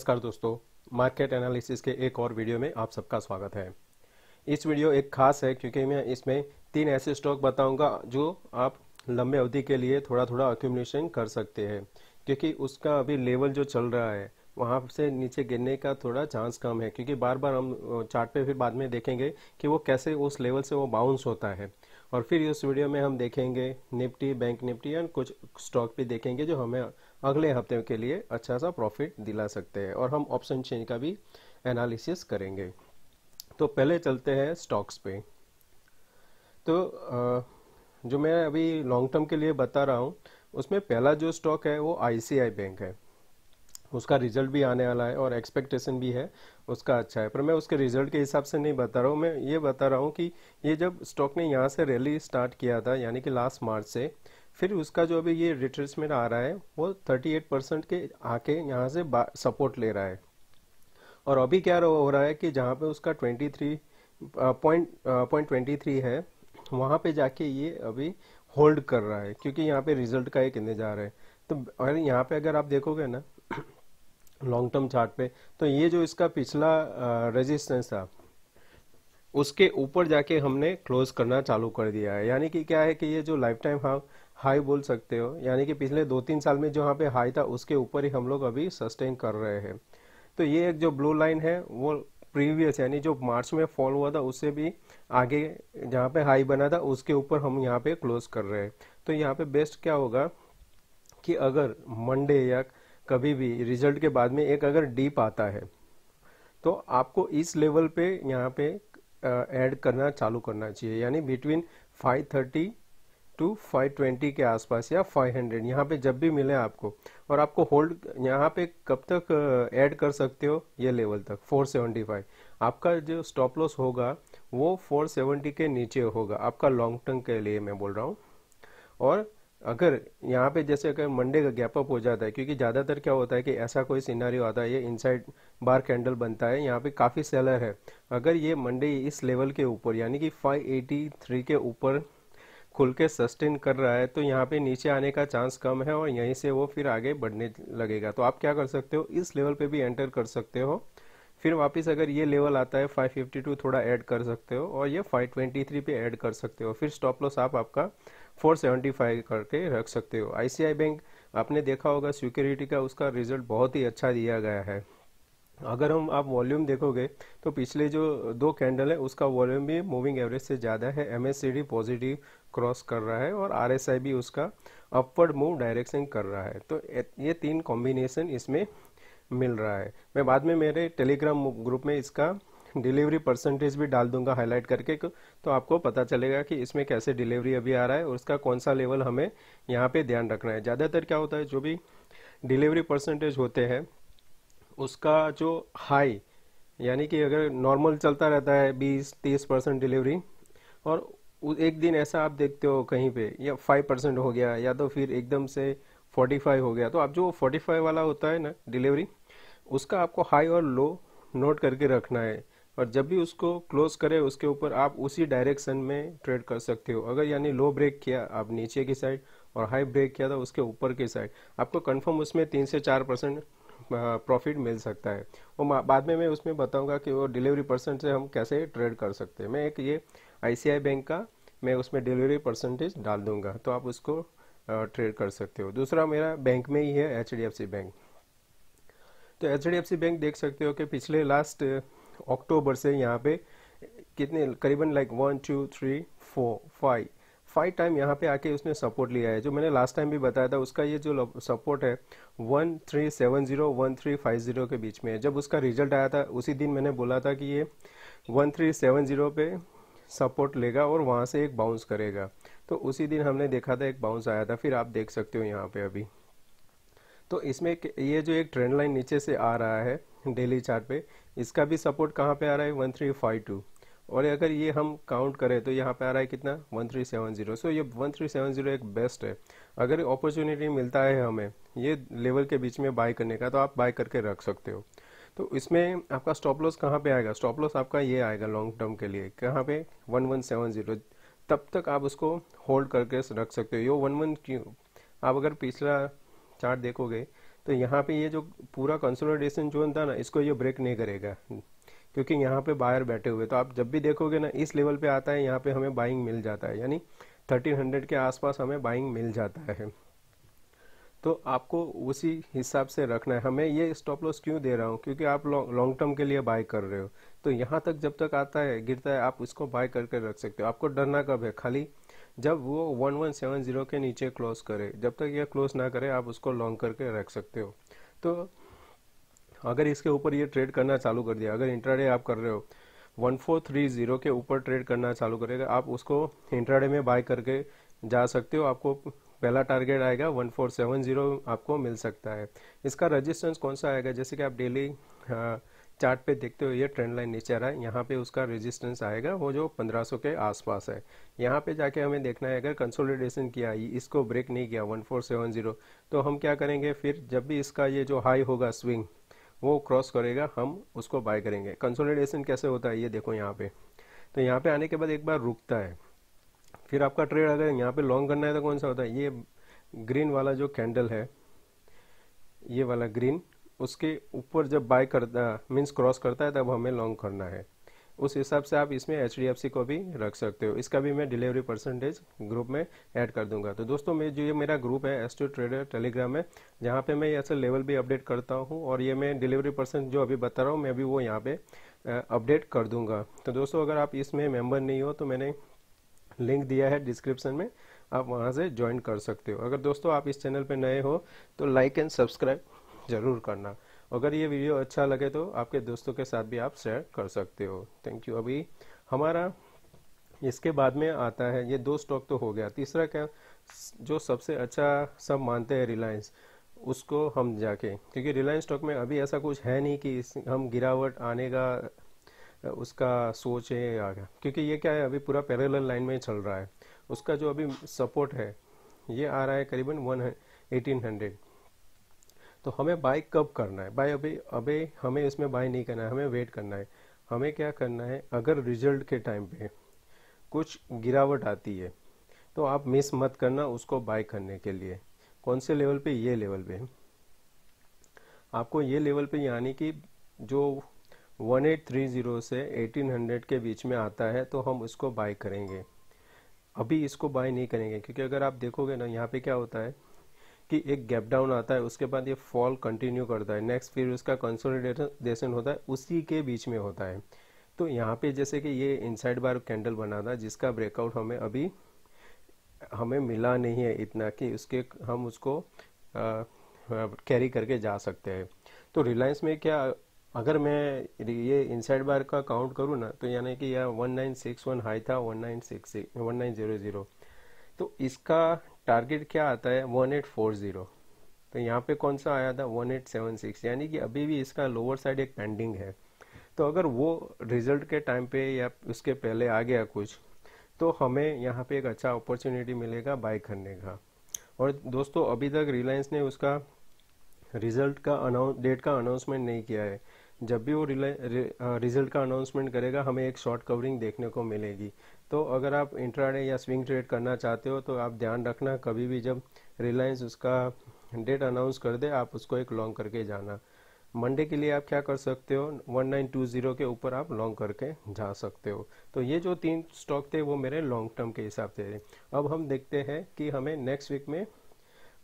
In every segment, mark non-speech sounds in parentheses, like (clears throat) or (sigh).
नमस्कार दोस्तों market analysis के एक और वीडियो में आप सबका स्वागत है इस वीडियो एक खास है क्योंकि मैं इसमें तीन ऐसे स्टॉक बताऊंगा जो आप लंबे अवधि के लिए थोड़ा थोड़ा अक्यूमलेशन कर सकते हैं क्योंकि उसका अभी लेवल जो चल रहा है वहाँ से नीचे गिरने का थोड़ा चांस कम है क्योंकि बार बार हम चार्ट पे फिर बाद में देखेंगे कि वो कैसे उस लेवल से वो बाउंस होता है और फिर इस वीडियो में हम देखेंगे निफ्टी बैंक निफ्टी एंड कुछ स्टॉक भी देखेंगे जो हमें अगले हफ्ते के लिए अच्छा सा प्रॉफिट दिला सकते हैं और हम ऑप्शन चेंज का भी एनालिसिस करेंगे तो पहले चलते हैं स्टॉक्स पे तो जो मैं अभी लॉन्ग टर्म के लिए बता रहा हूँ उसमें पहला जो स्टॉक है वो आई बैंक है उसका रिजल्ट भी आने वाला है और एक्सपेक्टेशन भी है उसका अच्छा है पर मैं उसके रिजल्ट के हिसाब से नहीं बता रहा हूँ मैं ये बता रहा हूँ कि ये जब स्टॉक ने यहाँ से रैली स्टार्ट किया था यानी कि लास्ट मार्च से फिर उसका जो अभी ये रिट्रेसमेंट आ रहा है वो 38 परसेंट के आके यहाँ से सपोर्ट ले रहा है और अभी क्या हो रहा है कि जहाँ पे उसका twenty three point twenty three है वहाँ पे जाके ये अभी होल्ड कर रहा है क्योंकि यहाँ पे रिजल्ट का एक इंतजार है तो यहाँ पे अगर आप देखोगे ना लॉन्ग टर्म चार्ट पे तो ये जो इसका पिछला रेजिस्टेंस था उसके ऊपर जाके हमने क्लोज करना चालू कर दिया है यानी कि क्या है कि ये जो लाइफ टाइम हाँ हाई बोल सकते हो यानी कि पिछले दो तीन साल में जो यहाँ पे हाई था उसके ऊपर ही हम लोग अभी सस्टेन कर रहे हैं तो ये एक जो ब्लू लाइन है वो प्रीवियस यानी जो मार्च में फॉल हुआ था उससे भी आगे जहाँ पे हाई बना था उसके ऊपर हम यहाँ पे क्लोज कर रहे हैं तो यहाँ पे बेस्ट क्या होगा कि अगर मंडे या कभी भी रिजल्ट के बाद में एक अगर डीप आता है तो आपको इस लेवल पे यहाँ पे ऐड करना चालू करना चाहिए यानी बिटवीन 530 टू 520 के आसपास या 500 हंड्रेड यहाँ पे जब भी मिले आपको और आपको होल्ड यहाँ पे कब तक ऐड कर सकते हो ये लेवल तक 475 आपका जो स्टॉप लॉस होगा वो 470 के नीचे होगा आपका लॉन्ग टर्म के लिए मैं बोल रहा हूँ और अगर यहाँ पे जैसे अगर मंडे का गैप अप हो जाता है क्योंकि ज़्यादातर क्या होता है कि ऐसा कोई सिनारी आता है ये इनसाइड बार कैंडल बनता है यहाँ पे काफ़ी सेलर है अगर ये मंडे इस लेवल के ऊपर यानी कि 583 के ऊपर खुल के सस्टेन कर रहा है तो यहाँ पे नीचे आने का चांस कम है और यहीं से वो फिर आगे बढ़ने लगेगा तो आप क्या कर सकते हो इस लेवल पे भी एंटर कर सकते हो फिर वापस अगर ये लेवल आता है 552 थोड़ा ऐड कर सकते हो और ये 523 पे ऐड कर सकते हो फिर स्टॉप लॉस आप आपका 475 करके रख सकते हो आईसीआई बैंक आपने देखा होगा सिक्योरिटी का उसका रिजल्ट बहुत ही अच्छा दिया गया है अगर हम आप वॉल्यूम देखोगे तो पिछले जो दो कैंडल है उसका वॉल्यूम भी मूविंग एवरेज से ज़्यादा है एम पॉजिटिव क्रॉस कर रहा है और आर भी उसका अपवर्ड मूव डायरेक्शन कर रहा है तो ये तीन कॉम्बिनेशन इसमें मिल रहा है मैं बाद में मेरे टेलीग्राम ग्रुप में इसका डिलीवरी परसेंटेज भी डाल दूंगा हाईलाइट करके तो आपको पता चलेगा कि इसमें कैसे डिलीवरी अभी आ रहा है और उसका कौन सा लेवल हमें यहाँ पे ध्यान रखना है ज़्यादातर क्या होता है जो भी डिलीवरी परसेंटेज होते हैं उसका जो हाई यानी कि अगर नॉर्मल चलता रहता है बीस तीस परसेंट डिलीवरी और एक दिन ऐसा आप देखते हो कहीं पे या फाइव परसेंट हो गया या तो फिर एकदम से फोर्टी फाइव हो गया तो आप जो फोर्टी फाइव वाला होता है ना डिलीवरी उसका आपको हाई और लो नोट करके रखना है और जब भी उसको क्लोज करे उसके ऊपर आप उसी डायरेक्शन में ट्रेड कर सकते हो अगर यानी लो ब्रेक किया आप नीचे की साइड और हाई ब्रेक किया था तो उसके ऊपर की साइड आपको कंफर्म उसमें तीन से चार परसेंट प्रॉफिट मिल सकता है और बाद में मैं उसमें बताऊंगा कि वो डिलीवरी परसेंट से हम कैसे ट्रेड कर सकते हैं मैं एक ये आईसीआई बैंक का मैं उसमें डिलीवरी परसेंटेज डाल दूंगा तो आप उसको ट्रेड कर सकते हो दूसरा मेरा बैंक में ही है एच बैंक तो एच बैंक देख सकते हो कि पिछले लास्ट अक्टूबर से यहाँ पे कितने करीबन like one two three four five five time यहाँ पे आके उसने सपोर्ट लिया है जो मैंने लास्ट टाइम भी बताया था उसका ये जो सपोर्ट है one three seven zero one three five zero के बीच में है जब उसका रिजल्ट आया था उसी दिन मैंने बोला था कि ये वन थ्री सेवन जीरो पे सपोर्ट लेगा और वहाँ से एक बाउंस करेगा तो उसी दिन हमने देखा था एक बाउंस आया था फिर आप देख सकते हो यहाँ पे अभी तो इसमें ये जो एक ट्रेंड लाइन नीचे से आ रहा है डेली चार्ट पे इसका भी सपोर्ट कहाँ पे आ रहा है वन थ्री फाइव टू और अगर ये हम काउंट करें तो यहाँ पे आ रहा है कितना one three seven zero so ये वन थ्री सेवन जीरो एक बेस्ट है अगर अपॉर्चुनिटी मिलता है हमें ये लेवल के बीच में बाय करने का तो आप बाय करके रख सकते हो तो इसमें आपका स्टॉप लॉस कहाँ पे आएगा स्टॉप लॉस आपका ये आएगा लॉन्ग टर्म के लिए कहाँ पे वन वन सेवन जीरो तब तक आप उसको होल्ड करके रख सकते हो यो वन वन क्यों आप अगर पिछला चार्ट देखोगे तो यहाँ पे ये जो पूरा कंसोलिडेशन जो था ना इसको ये ब्रेक नहीं करेगा क्योंकि यहाँ पे बायर बैठे हुए तो आप जब भी देखोगे ना इस लेवल पे आता है यहाँ पे हमें बाइंग मिल जाता है यानी 1300 के आसपास हमें बाइंग मिल जाता है तो आपको उसी हिसाब से रखना है हमें ये स्टॉप लॉस क्यों दे रहा हूँ क्योंकि आप लॉन्ग टर्म के लिए बाय कर रहे हो तो यहाँ तक जब तक आता है गिरता है आप उसको बाय करके रख सकते हो आपको डरना कब है खाली जब वो 1170 के नीचे क्लोज करे जब तक ये क्लोज ना करे आप उसको लॉन्ग करके रख सकते हो तो अगर इसके ऊपर ये ट्रेड करना चालू कर दिया अगर इंट्राडे आप कर रहे हो 1430 के ऊपर ट्रेड करना चालू करेगा आप उसको इंट्राडे में बाय करके जा सकते हो आपको पहला टारगेट आएगा 1470 आपको मिल सकता है इसका रजिस्टेंस कौन सा आएगा जैसे कि आप डेली चार्ट पे देखते हुए ये ट्रेंड लाइन नीचे आ रहा है यहाँ पे उसका रेजिस्टेंस आएगा वो जो 1500 के आसपास है यहाँ पे जाके हमें देखना है अगर कंसोलिडेशन किया इसको ब्रेक नहीं किया 1470 तो हम क्या करेंगे फिर जब भी इसका ये जो हाई होगा स्विंग वो क्रॉस करेगा हम उसको बाय करेंगे कंसोलिडेशन कैसे होता है ये देखो यहाँ पे तो यहाँ पे आने के बाद एक बार रुकता है फिर आपका ट्रेड अगर यहाँ पे लॉन्ग करना है तो कौन सा होता है ये ग्रीन वाला जो कैंडल है ये वाला ग्रीन उसके ऊपर जब बाय करता मीन्स क्रॉस करता है तब हमें लॉन्ग करना है उस हिसाब से आप इसमें एच को भी रख सकते हो इसका भी मैं डिलीवरी परसेंटेज ग्रुप में ऐड कर दूंगा तो दोस्तों मैं जो ये मेरा ग्रुप है एस ट्रेडर टेलीग्राम है जहाँ पे मैं ऐसे लेवल भी अपडेट करता हूँ और ये मैं डिलीवरी परसेंट जो अभी बता रहा हूँ मैं भी वो यहाँ पे अपडेट कर दूंगा तो दोस्तों अगर आप इसमें मेम्बर नहीं हो तो मैंने लिंक दिया है डिस्क्रिप्सन में आप वहाँ से ज्वाइन कर सकते हो अगर दोस्तों आप इस चैनल पर नए हो तो लाइक एंड सब्सक्राइब ज़रूर करना अगर ये वीडियो अच्छा लगे तो आपके दोस्तों के साथ भी आप शेयर कर सकते हो थैंक यू अभी हमारा इसके बाद में आता है ये दो स्टॉक तो हो गया तीसरा क्या जो सबसे अच्छा सब मानते हैं रिलायंस उसको हम जाके क्योंकि रिलायंस स्टॉक में अभी ऐसा कुछ है नहीं कि हम गिरावट आने का उसका सोच है या क्योंकि ये क्या है अभी पूरा पैरल लाइन में चल रहा है उसका जो अभी सपोर्ट है ये आ रहा है करीबन वन एटीन हंड्रेड तो हमें बाय कब करना है बाय अभी अभी हमें इसमें बाय नहीं करना है हमें वेट करना है हमें क्या करना है अगर रिजल्ट के टाइम पे कुछ गिरावट आती है तो आप मिस मत करना उसको बाय करने के लिए कौन से लेवल पे ये लेवल पे आपको ये लेवल पे यानी कि जो 1830 से 1800 के बीच में आता है तो हम उसको बाय करेंगे अभी इसको बाय नहीं करेंगे क्योंकि अगर आप देखोगे ना यहाँ पे क्या होता है कि एक गैप डाउन आता है उसके बाद ये फॉल कंटिन्यू करता है नेक्स्ट फिर उसका कंसोलिडेशन होता है उसी के बीच में होता है तो यहाँ पे जैसे कि ये इनसाइड बार कैंडल बना था जिसका ब्रेकआउट हमें अभी हमें मिला नहीं है इतना कि उसके हम उसको कैरी करके जा सकते हैं तो रिलायंस में क्या अगर मैं ये इनसाइड बार का काउंट करूँ ना तो यानी कि यह one nine six one high था one nine six one nine zero zero तो इसका टारगेट क्या आता है वन एट फोर ज़ीरो तो यहाँ पे कौन सा आया था वन एट सेवन सिक्स यानी कि अभी भी इसका लोअर साइड एक पेंडिंग है तो अगर वो रिजल्ट के टाइम पे या उसके पहले आ गया कुछ तो हमें यहाँ पे एक अच्छा अपॉर्चुनिटी मिलेगा बाय करने का और दोस्तों अभी तक रिलायंस ने उसका रिजल्ट का अनाउंस डेट का अनाउंसमेंट नहीं किया है जब भी वो रिजल्ट का अनाउंसमेंट करेगा हमें एक शॉर्ट कवरिंग देखने को मिलेगी तो अगर आप इंट्राडे या स्विंग ट्रेड करना चाहते हो तो आप ध्यान रखना कभी भी जब रिलायंस उसका डेट अनाउंस कर दे आप उसको एक लॉन्ग करके जाना मंडे के लिए आप क्या कर सकते हो 1920 के ऊपर आप लॉन्ग करके जा सकते हो तो ये जो तीन स्टॉक थे वो मेरे लॉन्ग टर्म के हिसाब से थे अब हम देखते हैं कि हमें नेक्स्ट वीक में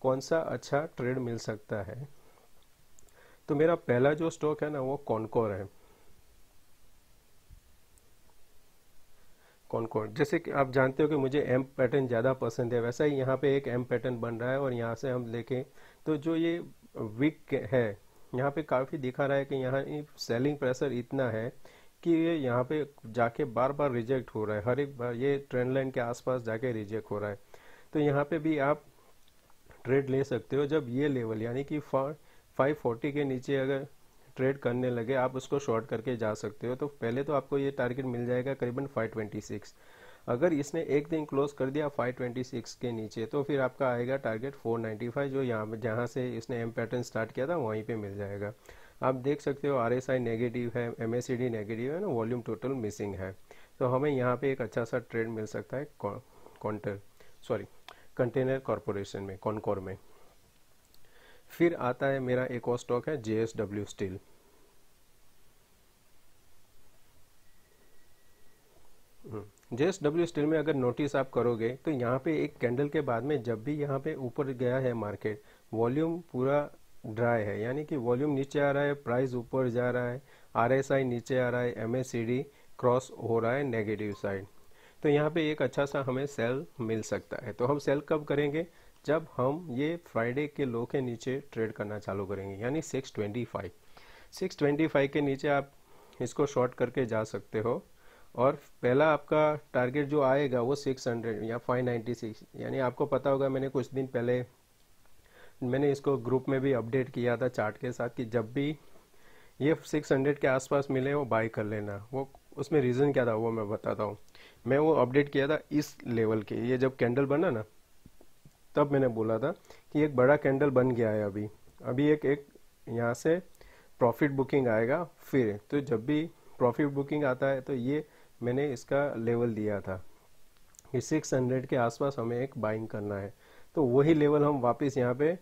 कौन सा अच्छा ट्रेड मिल सकता है तो मेरा पहला जो स्टॉक है ना वो कॉनकोर है कौन कौन जैसे कि आप जानते हो कि मुझे एम पैटर्न ज़्यादा पसंद है वैसा ही यहाँ पे एक एम पैटर्न बन रहा है और यहाँ से हम देखें तो जो ये विक है यहाँ पे काफ़ी दिखा रहा है कि यहाँ सेलिंग प्रेशर इतना है कि ये यहाँ पे जाके बार बार रिजेक्ट हो रहा है हर एक बार ये ट्रेंड लाइन के आसपास जाके रिजेक्ट हो रहा है तो यहाँ पे भी आप ट्रेड ले सकते हो जब ये लेवल यानी कि फाइव फोर्टी के नीचे अगर ट्रेड करने लगे आप उसको शॉर्ट करके जा सकते हो तो पहले तो आपको ये टारगेट मिल जाएगा करीबन 526 अगर इसने एक दिन क्लोज कर दिया 526 के नीचे तो फिर आपका आएगा टारगेट 495 जो यहाँ जहाँ से इसने एम पैटर्न स्टार्ट किया था वहीं पे मिल जाएगा आप देख सकते हो आर एस आई नेगेटिव है M S C D negative है ना वॉल्यूम टोटल मिसिंग है तो हमें यहाँ पे एक अच्छा सा ट्रेड मिल सकता है कॉन्टर सॉरी कंटेनर कॉरपोरेशन में कॉनकोर में फिर आता है मेरा एक और स्टॉक है JSW steel J S W steel में अगर नोटिस आप करोगे तो यहाँ पे एक कैंडल के बाद में जब भी यहाँ पे ऊपर गया है मार्केट वॉल्यूम पूरा ड्राई है यानी कि वॉल्यूम नीचे आ रहा है प्राइस ऊपर जा रहा है आरएसआई नीचे आ रहा है एमएससीडी क्रॉस हो रहा है नेगेटिव साइड तो यहाँ पे एक अच्छा सा हमें सेल मिल सकता है तो हम सेल कब करेंगे जब हम ये फ्राइडे के लो के नीचे ट्रेड करना चालू करेंगे यानी 625 625 के नीचे आप इसको शॉर्ट करके जा सकते हो और पहला आपका टारगेट जो आएगा वो 600 या 596 यानी आपको पता होगा मैंने कुछ दिन पहले मैंने इसको ग्रुप में भी अपडेट किया था चार्ट के साथ कि जब भी ये 600 के आसपास मिले वो बाई कर लेना वो उसमें रीज़न क्या था वो मैं बताता हूँ मैं वो अपडेट किया था इस लेवल के ये जब कैंडल बना ना तब मैंने बोला था कि एक बड़ा कैंडल बन गया है अभी अभी एक एक यहाँ से प्रॉफिट बुकिंग आएगा फिर तो जब भी प्रॉफिट बुकिंग आता है तो ये मैंने इसका लेवल दिया था कि हंड्रेड के आसपास हमें एक बाइंग करना है तो वही लेवल हम वापस यहाँ पे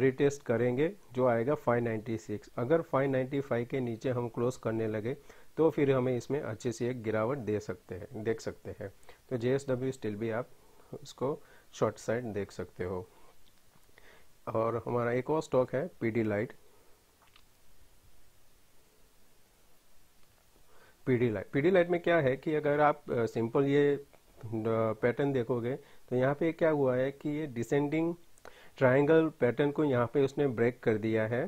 रिटेस्ट करेंगे जो आएगा 596 अगर 595 के नीचे हम क्लोज करने लगे तो फिर हमें इसमें अच्छे से एक गिरावट दे सकते हैं देख सकते हैं तो जे स्टिल भी आप उसको शॉर्ट साइड देख सकते हो और हमारा एक और स्टॉक है PD light PD light PD light में क्या है कि अगर आप सिंपल ये पैटर्न देखोगे तो यहाँ पे क्या हुआ है कि ये डिसेंडिंग ट्रायंगल पैटर्न को यहाँ पे उसने ब्रेक कर दिया है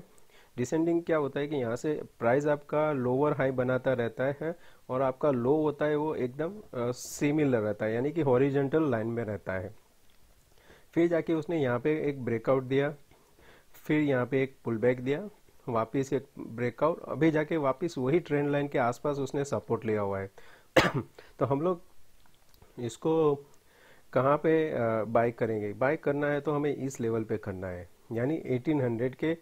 डिसेंडिंग क्या होता है कि यहाँ से प्राइस आपका लोअर हाई बनाता रहता है और आपका लो होता है वो एकदम सिमिलर रहता है यानी कि हॉरिजेंटल लाइन में रहता है फिर जाके उसने यहाँ पे एक ब्रेकआउट दिया फिर यहाँ पे एक पुल बैक दिया वापिस एक ब्रेकआउट अभी जाके वापिस वही ट्रेंड लाइन के आसपास उसने सपोर्ट लिया हुआ है (coughs) तो हम लोग इसको कहाँ पे बाय करेंगे बाय करना है तो हमें इस लेवल पे करना है यानी 1800 के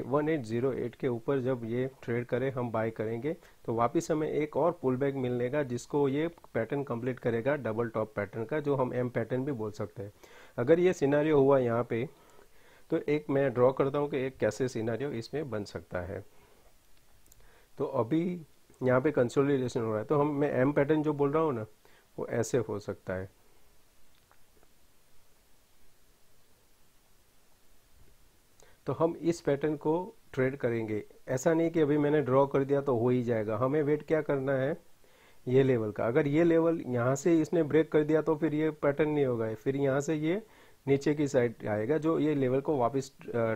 1808 के ऊपर जब ये ट्रेड करें हम बाय करेंगे तो वापस हमें एक और पुल बैक मिलनेगा जिसको ये पैटर्न कंप्लीट करेगा डबल टॉप पैटर्न का जो हम एम पैटर्न भी बोल सकते हैं अगर ये सिनारियो हुआ यहाँ पे तो एक मैं ड्रॉ करता हूँ कि एक कैसे सिनारियो इसमें बन सकता है तो अभी यहाँ पे कंसोलिडेशन हो रहा है तो हम मैं एम पैटर्न जो बोल रहा हूँ ना वो ऐसे हो सकता है तो हम इस पैटर्न को ट्रेड करेंगे ऐसा नहीं कि अभी मैंने ड्रॉ कर दिया तो हो ही जाएगा हमें वेट क्या करना है ये लेवल का अगर ये लेवल यहाँ से इसने ब्रेक कर दिया तो फिर ये पैटर्न नहीं होगा फिर यहाँ से ये नीचे की साइड आएगा जो ये लेवल को वापस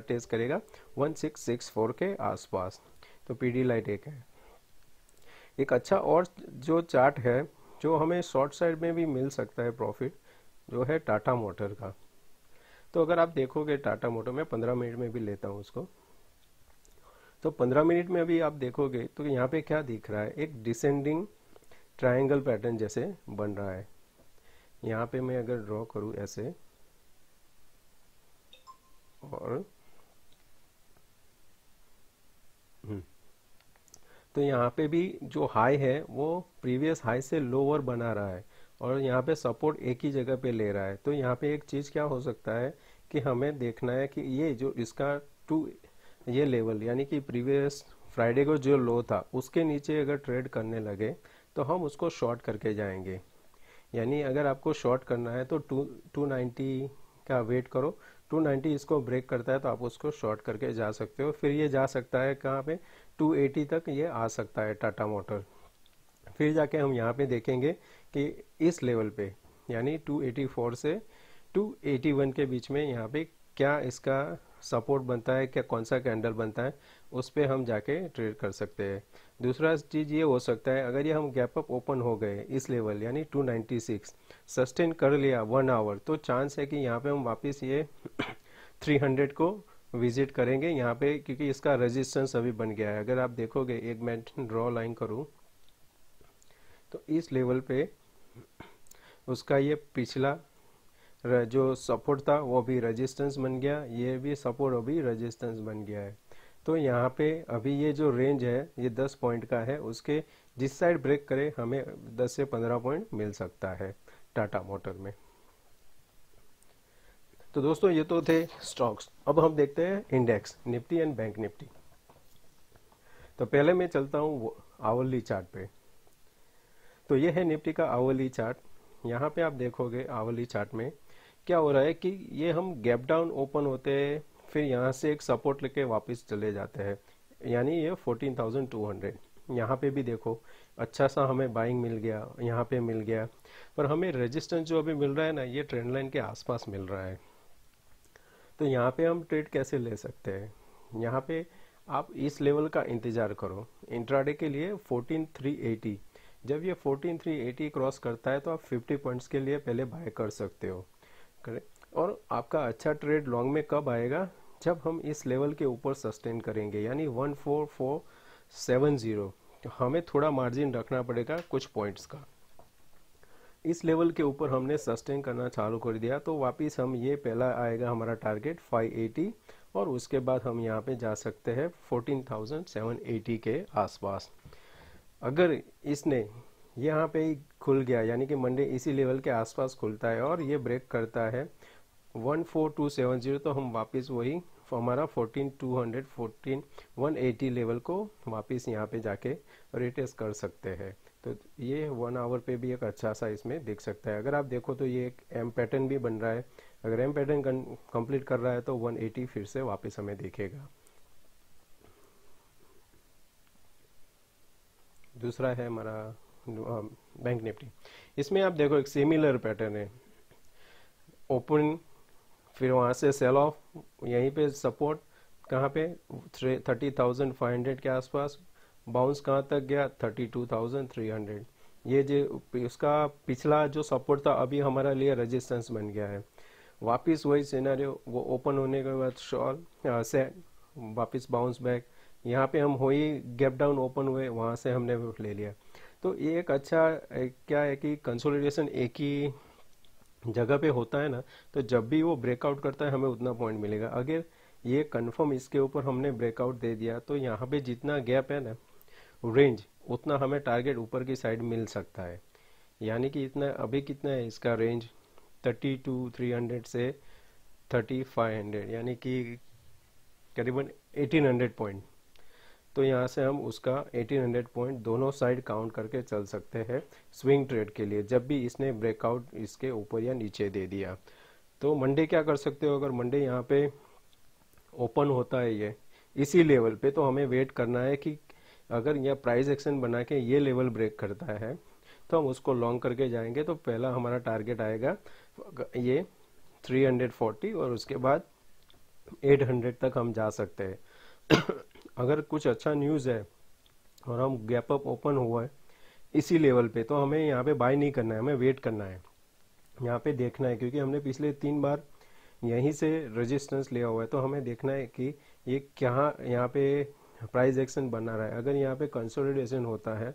टेस्ट करेगा 1664 के आसपास तो पीडी लाइट एक है एक अच्छा और जो चार्ट है जो हमें शॉर्ट साइड में भी मिल सकता है प्रॉफिट जो है टाटा मोटर का तो अगर आप देखोगे टाटा मोटर में पंद्रह मिनट में भी लेता हूँ उसको तो पंद्रह मिनट में अभी आप देखोगे तो यहाँ पे क्या दिख रहा है एक डिसेंडिंग ट्रायंगल पैटर्न जैसे बन रहा है यहाँ पे मैं अगर ड्रॉ करूँ ऐसे और हम्म, तो यहाँ पे भी जो हाई है वो प्रीवियस हाई से लोअर बना रहा है और यहाँ पे सपोर्ट एक ही जगह पे ले रहा है तो यहाँ पे एक चीज़ क्या हो सकता है कि हमें देखना है कि ये जो इसका टू ये लेवल यानी कि प्रीवियस फ्राइडे को जो लो था उसके नीचे अगर ट्रेड करने लगे तो हम उसको शॉर्ट करके जाएंगे यानी अगर आपको शॉर्ट करना है तो टू टू नाइन्टी का वेट करो 290 इसको ब्रेक करता है तो आप उसको शॉर्ट करके जा सकते हो फिर ये जा सकता है कहाँ पे 280 तक ये आ सकता है टाटा मोटर फिर जाके हम यहाँ पे देखेंगे कि इस लेवल पे यानी 284 से 281 के बीच में यहाँ पे क्या इसका सपोर्ट बनता है क्या कौन सा कैंडल बनता है उस पर हम जाके ट्रेड कर सकते हैं दूसरा चीज़ ये हो सकता है अगर ये हम गैप अप ओपन हो गए इस लेवल यानी 296 सस्टेन कर लिया वन आवर तो चांस है कि यहाँ पे हम वापस ये 300 (clears throat) को विजिट करेंगे यहाँ पे क्योंकि इसका रेजिस्टेंस अभी बन गया है अगर आप देखोगे एक मैं ड्रॉ लाइन करूँ तो इस लेवल पे (clears throat) उसका ये पिछला जो सपोर्ट था वो भी रेजिस्टेंस बन गया ये भी सपोर्ट अभी रेजिस्टेंस बन गया है तो यहाँ पे अभी ये जो रेंज है ये 10 पॉइंट का है उसके जिस साइड ब्रेक करे हमें 10 से 15 पॉइंट मिल सकता है टाटा मोटर में तो दोस्तों ये तो थे स्टॉक्स अब हम देखते हैं index Nifty and bank Nifty तो पहले मैं चलता हूँ आवली चार्ट पे तो ये है निफ्टी का आवली चार्ट यहाँ पे आप देखोगे आवली चार्ट में क्या हो रहा है कि ये हम गैप डाउन ओपन होते हैं फिर यहाँ से एक सपोर्ट लेके वापस चले जाते हैं यानी ये 14,200 यहाँ पे भी देखो अच्छा सा हमें बाइंग मिल गया यहाँ पे मिल गया पर हमें रेजिस्टेंस जो अभी मिल रहा है ना ये ट्रेंड लाइन के आसपास मिल रहा है तो यहाँ पे हम ट्रेड कैसे ले सकते हैं यहाँ पे आप इस लेवल का इंतज़ार करो इंट्राडे के लिए 14,380 जब ये 14,380 क्रॉस करता है तो आप 50 पॉइंट्स के लिए पहले बाय कर सकते हो करें और आपका अच्छा ट्रेड लॉन्ग में कब आएगा जब हम इस लेवल के ऊपर सस्टेन करेंगे यानी one four four seven zero हमें थोड़ा मार्जिन रखना पड़ेगा कुछ पॉइंट्स का इस लेवल के ऊपर हमने सस्टेन करना चालू कर दिया तो वापस हम ये पहला आएगा हमारा टारगेट 580 और उसके बाद हम यहाँ पे जा सकते हैं 14,780 के आसपास अगर इसने यहाँ पे खुल गया यानी कि मंडे इसी लेवल के आसपास खुलता है और ये ब्रेक करता है 14270 तो हम वापस वही हमारा 14200 वन एटी लेवल को वापस यहाँ पे जाके रिटेस्ट कर सकते हैं तो ये वन आवर पे भी एक अच्छा सा इसमें देख सकता है अगर आप देखो तो ये एक एम पैटर्न भी बन रहा है अगर एम पैटर्न कंप्लीट कर रहा है तो 180 फिर से वापस हमें देखेगा दूसरा है हमारा बैंक um, निफ्टी इसमें आप देखो एक सिमिलर पैटर्न है ओपन फिर वहाँ से सेल ऑफ यहीं पे सपोर्ट कहाँ पे थर्टी थाउजेंड फाइव हंड्रेड के आसपास बाउंस कहाँ तक गया thirty two thousand three hundred ये जो उसका पिछला जो सपोर्ट था अभी हमारा लिए रेजिस्टेंस बन गया है वापस वही सिनेरियो वो ओपन होने के बाद शॉल से वापस बाउंस बैक यहाँ पे हम ही गैप डाउन ओपन हुए वहाँ से हमने ले लिया तो ये एक अच्छा एक क्या है कि कंसोलिडेशन एक ही जगह पे होता है ना तो जब भी वो ब्रेकआउट करता है हमें उतना पॉइंट मिलेगा अगर ये कंफर्म इसके ऊपर हमने ब्रेकआउट दे दिया तो यहाँ पे जितना गैप है ना रेंज उतना हमें टारगेट ऊपर की साइड मिल सकता है यानी कि इतना अभी कितना है इसका range thirty two three hundred से थर्टी फाइव हंड्रेड यानी कि करीबन एटीन हंड्रेड पॉइंट तो यहाँ से हम उसका 1800 पॉइंट दोनों साइड काउंट करके चल सकते हैं स्विंग ट्रेड के लिए जब भी इसने ब्रेकआउट इसके ऊपर या नीचे दे दिया तो मंडे क्या कर सकते हो अगर मंडे यहाँ पे ओपन होता है ये इसी लेवल पे तो हमें वेट करना है कि अगर यह प्राइस एक्शन बना के ये लेवल ब्रेक करता है तो हम उसको लॉन्ग करके जाएंगे तो पहला हमारा टारगेट आएगा ये 340 और उसके बाद 800 तक हम जा सकते हैं अगर कुछ अच्छा न्यूज़ है और हम गैप अप ओपन हुआ है इसी लेवल पे तो हमें यहाँ पे बाय नहीं करना है हमें वेट करना है यहाँ पे देखना है क्योंकि हमने पिछले तीन बार यहीं से रेजिस्टेंस लिया हुआ है तो हमें देखना है कि ये क्या यहाँ पे प्राइस एक्शन बना रहा है अगर यहाँ पे कंसोलिडेशन होता है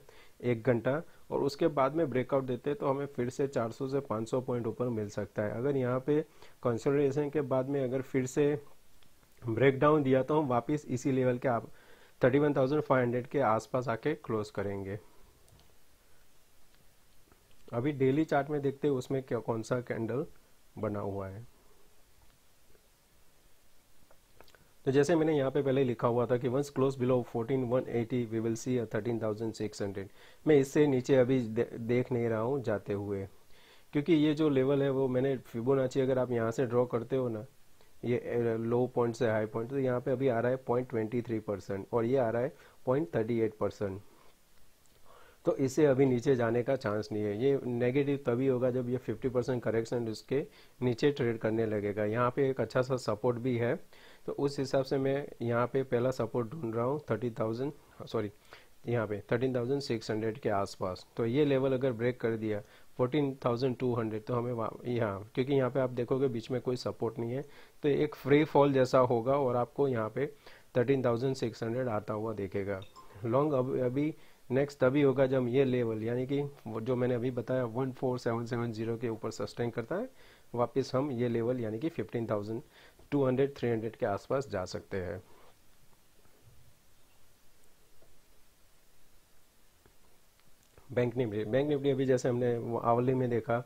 एक घंटा और उसके बाद में ब्रेकआउट देते हैं तो हमें फिर से 400 से 500 पॉइंट ऊपर मिल सकता है अगर यहाँ पे कंसोलिडेशन के बाद में अगर फिर से ब्रेक डाउन दिया तो हम वापस इसी लेवल के आप thirty one thousand five hundred के आसपास आके क्लोज करेंगे अभी डेली चार्ट में देखते हैं उसमें क्या कौन सा कैंडल बना हुआ है तो जैसे मैंने यहाँ पे पहले लिखा हुआ था कि once close below 14180 we will see 13600 मैं इससे नीचे अभी दे, देख नहीं रहा हूँ जाते हुए क्योंकि ये जो लेवल है वो मैंने फिबोनाची अगर आप यहाँ से ड्रॉ करते हो ना ये लो पॉइंट से हाई पॉइंट तो यहाँ पे अभी आ रहा है पॉइंट ट्वेंटी थ्री परसेंट और ये आ रहा है पॉइंट थर्टी एट परसेंट तो इसे अभी नीचे जाने का चांस नहीं है ये नेगेटिव तभी होगा जब ये 50 परसेंट करेक्शन इसके नीचे ट्रेड करने लगेगा यहाँ पे एक अच्छा सा सपोर्ट भी है तो उस हिसाब से मैं यहाँ पे पहला सपोर्ट ढूंढ रहा हूँ थर्टी थाउजेंड सॉरी यहाँ पे थर्टीन थाउजेंड सिक्स हंड्रेड के आसपास तो ये लेवल अगर ब्रेक कर दिया फोर्टीन थाउजेंड टू हंड्रेड तो हमें यहाँ क्योंकि यहाँ पे आप देखोगे बीच में कोई सपोर्ट नहीं है तो एक फ्री फॉल जैसा होगा और आपको यहाँ पे थर्टीन थाउजेंड सिक्स हंड्रेड आता हुआ देखेगा लॉन्ग अब अभी नेक्स्ट तभी होगा जब ये लेवल यानी कि जो मैंने अभी बताया one four seven seven zero के ऊपर सस्टेन करता है वापस हम ये लेवल यानी कि fifteen thousand two hundred three hundred के आसपास जा सकते हैं बैंक निफ्टी बैंक निफ्टी अभी जैसे हमने आवली में देखा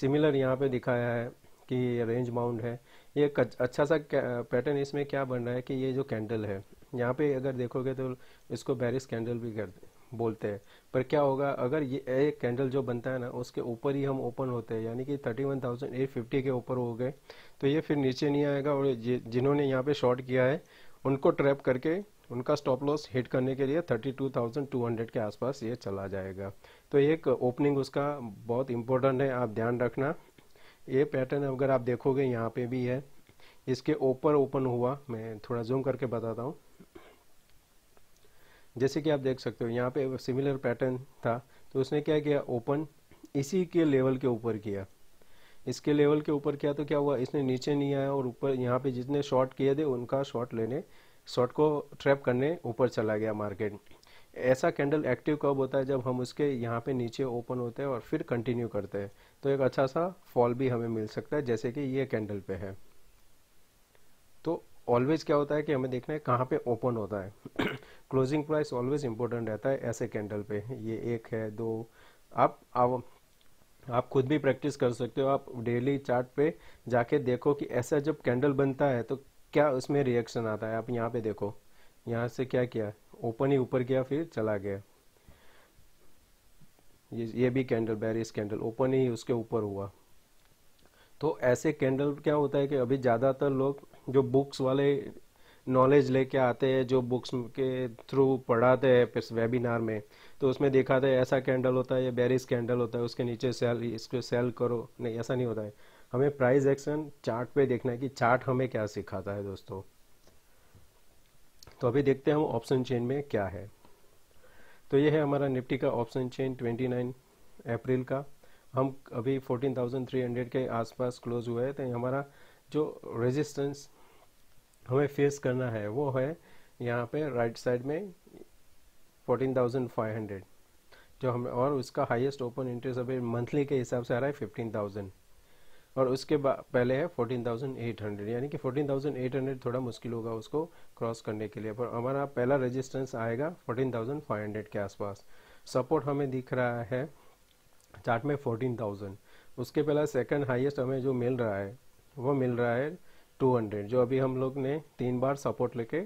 सिमिलर यहाँ पे दिखाया है कि रेंज बाउंड है ये अच्छा सा पैटर्न इसमें क्या बन रहा है कि ये जो कैंडल है यहाँ पे अगर देखोगे तो इसको बैरिस कैंडल भी कर बोलते हैं पर क्या होगा अगर ये एक कैंडल जो बनता है ना उसके ऊपर ही हम ओपन होते हैं यानी कि thirty one thousand eight fifty के ऊपर हो गए तो ये फिर नीचे नहीं आएगा और जिन्होंने यहाँ पे शॉर्ट किया है उनको ट्रैप करके उनका स्टॉप लॉस हिट करने के लिए 32,200 के आसपास ये चला जाएगा तो एक ओपनिंग उसका बहुत इम्पोर्टेंट है आप ध्यान रखना ये पैटर्न अगर आप देखोगे यहाँ पे भी है इसके ऊपर ओपन हुआ मैं थोड़ा जूम करके बताता हूँ जैसे कि आप देख सकते हो यहाँ पे सिमिलर पैटर्न था तो उसने क्या किया ओपन इसी के लेवल के ऊपर किया इसके लेवल के ऊपर किया तो क्या हुआ इसने नीचे नहीं आया और ऊपर यहाँ पे जितने शॉर्ट किए थे उनका शॉर्ट लेने शॉर्ट को ट्रैप करने ऊपर चला गया मार्केट ऐसा कैंडल एक्टिव कब होता है जब हम उसके यहाँ पे नीचे ओपन होते हैं और फिर कंटिन्यू करते हैं तो एक अच्छा सा फॉल भी हमें मिल सकता है जैसे कि ये कैंडल पे है तो ऑलवेज क्या होता है कि हमें देखना है कहाँ पे ओपन होता है क्लोजिंग प्राइस ऑलवेज इंपॉर्टेंट रहता है ऐसे कैंडल पे ये एक है दो आप आप, आप खुद भी प्रैक्टिस कर सकते हो आप डेली चार्ट पे जाके देखो कि ऐसा जब कैंडल बनता है तो क्या उसमें रिएक्शन आता है आप यहाँ पे देखो यहाँ से क्या किया ओपन ही ऊपर किया फिर चला गया ये ये भी कैंडल बैरिस कैंडल ओपन ही उसके ऊपर हुआ तो ऐसे कैंडल क्या होता है कि अभी ज़्यादातर लोग जो बुक्स वाले नॉलेज लेके आते हैं जो बुक्स के थ्रू पढ़ाते हैं वेबिनार में तो उसमें दिखाते हैं ऐसा कैंडल होता है या बैरिस कैंडल होता है उसके नीचे सेल इसको सेल करो नहीं ऐसा नहीं होता है हमें प्राइस एक्शन चार्ट पे देखना है कि चार्ट हमें क्या सिखाता है दोस्तों तो अभी देखते हैं हम ऑप्शन चेन में क्या है तो ये है हमारा निफ्टी का ऑप्शन चेन 29 अप्रैल का हम अभी 14,300 के आसपास क्लोज हुए हैं तो हमारा जो रेजिस्टेंस हमें फेस करना है वो है यहाँ पे राइट साइड में 14,500 जो हम और उसका हाईएस्ट ओपन इंटरेस्ट अभी मंथली के हिसाब से आ रहा है 15,000 और उसके पहले है 14,800 यानी कि 14,800 थोड़ा मुश्किल होगा उसको क्रॉस करने के लिए पर हमारा पहला रेजिस्टेंस आएगा 14,500 के आसपास सपोर्ट हमें दिख रहा है चार्ट में 14,000 उसके पहला सेकंड हाईएस्ट हमें जो मिल रहा है वो मिल रहा है 200 जो अभी हम लोग ने तीन बार सपोर्ट लेके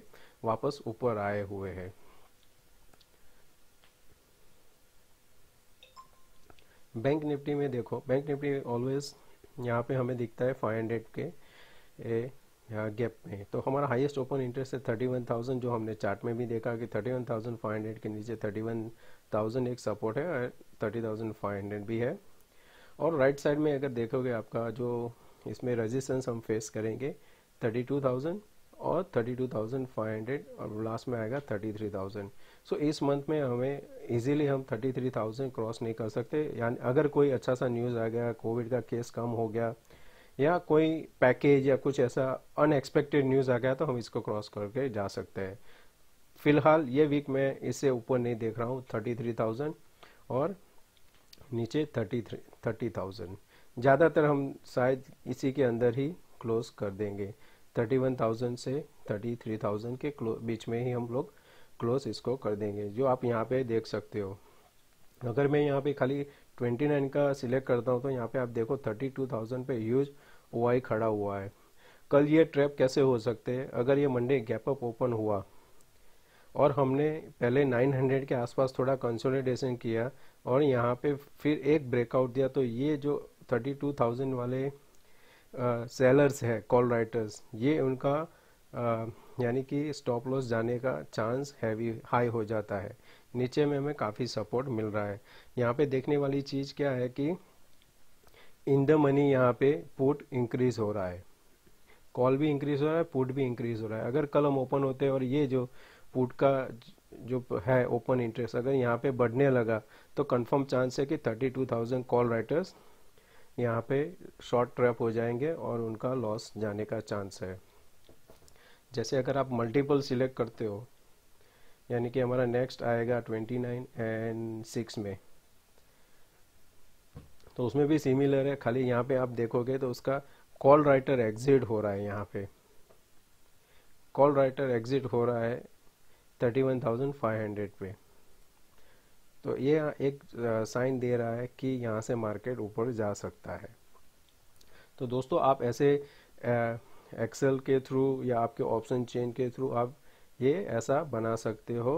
वापस ऊपर आए हुए है बैंक निफ्टी में देखो बैंक निफ्टी ऑलवेज यहाँ पे हमें दिखता है 500 के ए, गैप में तो हमारा हाईएस्ट ओपन इंटरेस्ट है 31,000 जो हमने चार्ट में भी देखा कि 31,500 के नीचे 31,000 एक सपोर्ट है और 30,500 भी है और राइट साइड में अगर देखोगे आपका जो इसमें रेजिस्टेंस हम फेस करेंगे 32,000 और 32,500 और लास्ट में आएगा 33,000 सो so, इस मंथ में हमें इजीली हम 33,000 क्रॉस नहीं कर सकते यानी अगर कोई अच्छा सा न्यूज़ आ गया कोविड का केस कम हो गया या कोई पैकेज या कुछ ऐसा अनएक्सपेक्टेड न्यूज़ आ गया तो हम इसको क्रॉस करके जा सकते हैं फिलहाल ये वीक मैं इससे ऊपर नहीं देख रहा हूँ थर्टी थ्री थाउजेंड और नीचे थर्टी थ्री थर्टी थाउजेंड ज़्यादातर हम शायद इसी के अंदर ही क्लोज कर देंगे थर्टी वन थाउजेंड से थर्टी थ्री थाउजेंड के बीच में ही हम लोग क्लोज इसको कर देंगे जो आप यहाँ पे देख सकते हो अगर मैं यहाँ पे खाली ट्वेंटी नाइन का सिलेक्ट करता हूँ तो यहाँ पे आप देखो थर्टी टू थाउजेंड पे ह्यूज ओ खड़ा हुआ है कल ये ट्रैप कैसे हो सकते हैं अगर ये मंडे गैप अप ओपन हुआ और हमने पहले 900 के आसपास थोड़ा कंसोलिडेशन किया और यहाँ पे फिर एक ब्रेकआउट दिया तो ये जो थाउजेंड वाले सेलर्स है कॉल राइटर्स ये उनका यानी कि स्टॉप लॉस जाने का चांस हैवी हाई हो जाता है नीचे में हमें काफ़ी सपोर्ट मिल रहा है यहाँ पे देखने वाली चीज़ क्या है कि इन द मनी यहाँ पे पुट इंक्रीज हो रहा है कॉल भी इंक्रीज हो रहा है पुट भी इंक्रीज हो रहा है अगर कल हम ओपन होते और ये जो पुट का जो है ओपन इंटरेस्ट अगर यहाँ पे बढ़ने लगा तो कंफर्म चांस है कि 32,000 कॉल राइटर्स यहाँ पे शॉर्ट ट्रैप हो जाएंगे और उनका लॉस जाने का चांस है जैसे अगर आप मल्टीपल सिलेक्ट करते हो यानी कि हमारा नेक्स्ट आएगा 29 एंड 6 में तो उसमें भी सिमिलर है खाली यहाँ पे आप देखोगे तो उसका कॉल राइटर एग्जिट हो रहा है यहाँ पे कॉल राइटर एग्जिट हो रहा है 31,500 पे तो ये एक साइन दे रहा है कि यहाँ से मार्केट ऊपर जा सकता है तो दोस्तों आप ऐसे एक्सेल के थ्रू या आपके ऑप्शन चेन के थ्रू आप ये ऐसा बना सकते हो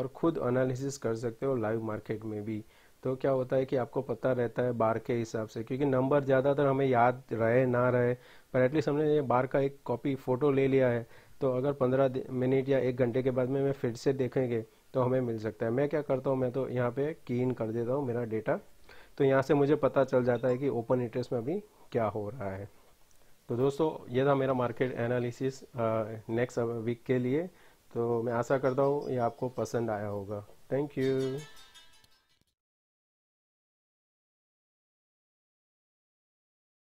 और खुद एनालिसिस कर सकते हो लाइव मार्केट में भी तो क्या होता है कि आपको पता रहता है बार के हिसाब से क्योंकि नंबर ज़्यादातर हमें याद रहे ना रहे पर एटलीस्ट हमने ये बार का एक कॉपी फ़ोटो ले लिया है तो अगर पंद्रह मिनट या एक घंटे के बाद में मैं फिर से देखेंगे तो हमें मिल सकता है मैं क्या करता हूँ मैं तो यहाँ पे की इन कर देता हूँ मेरा डेटा तो यहाँ से मुझे पता चल जाता है कि ओपन इंटरेस्ट में अभी क्या हो रहा है तो दोस्तों ये था मेरा मार्केट एनालिसिस नेक्स्ट वीक के लिए तो मैं आशा करता हूँ ये आपको पसंद आया होगा थैंक यू